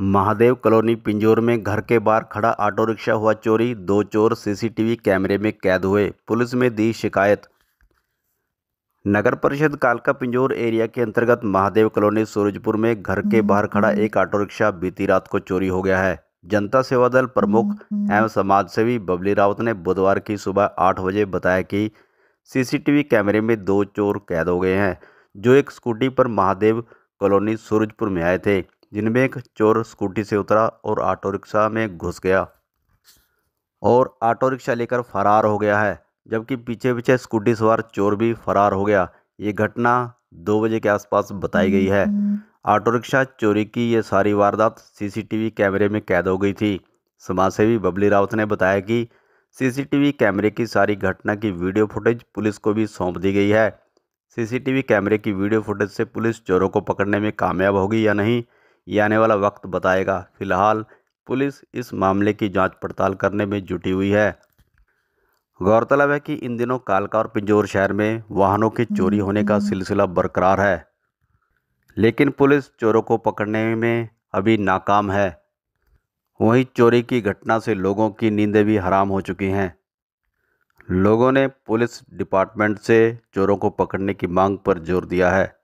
Mahadev colony Pinjore में घर के बाहर खड़ा ऑटो रिक्शा हुआ चोरी दो चोर सीसीटीवी कैमरे में कैद हुए पुलिस में दी शिकायत नगर परिषद कालका पिंजौर एरिया के अंतर्गत महादेव कॉलोनी सूरजपुर में घर के बाहर खड़ा एक ऑटो रिक्शा बीती रात को चोरी हो गया है जनता सेवा दल प्रमुख एवं समाजसेवी बबली रावत ने बुधवार की सुबह आठ बजे बताया कि सीसीटीवी कैमरे में दो चोर कैद हो गए हैं जो एक स्कूटी पर महादेव कॉलोनी सूरजपुर में आए थे जिनमें एक चोर स्कूटी से उतरा और ऑटो रिक्शा में घुस गया और ऑटो रिक्शा लेकर फरार हो गया है जबकि पीछे पीछे स्कूटी सवार चोर भी फरार हो गया ये घटना दो बजे के आसपास बताई गई है ऑटो रिक्शा चोरी की ये सारी वारदात सीसीटीवी कैमरे में कैद हो गई थी समाजसेवी बबली रावत ने बताया कि सीसीटीवी कैमरे की सारी घटना की वीडियो फुटेज पुलिस को भी सौंप दी गई है सीसीटीवी कैमरे की वीडियो फुटेज से पुलिस चोरों को पकड़ने में कामयाब होगी या नहीं ये आने वाला वक्त बताएगा फिलहाल पुलिस इस मामले की जांच पड़ताल करने में जुटी हुई है गौरतलब है कि इन दिनों कालका और पिंजौर शहर में वाहनों की चोरी होने का सिलसिला बरकरार है लेकिन पुलिस चोरों को पकड़ने में अभी नाकाम है वहीं चोरी की घटना से लोगों की नींदें भी हराम हो चुकी हैं लोगों ने पुलिस डिपार्टमेंट से चोरों को पकड़ने की मांग पर जोर दिया है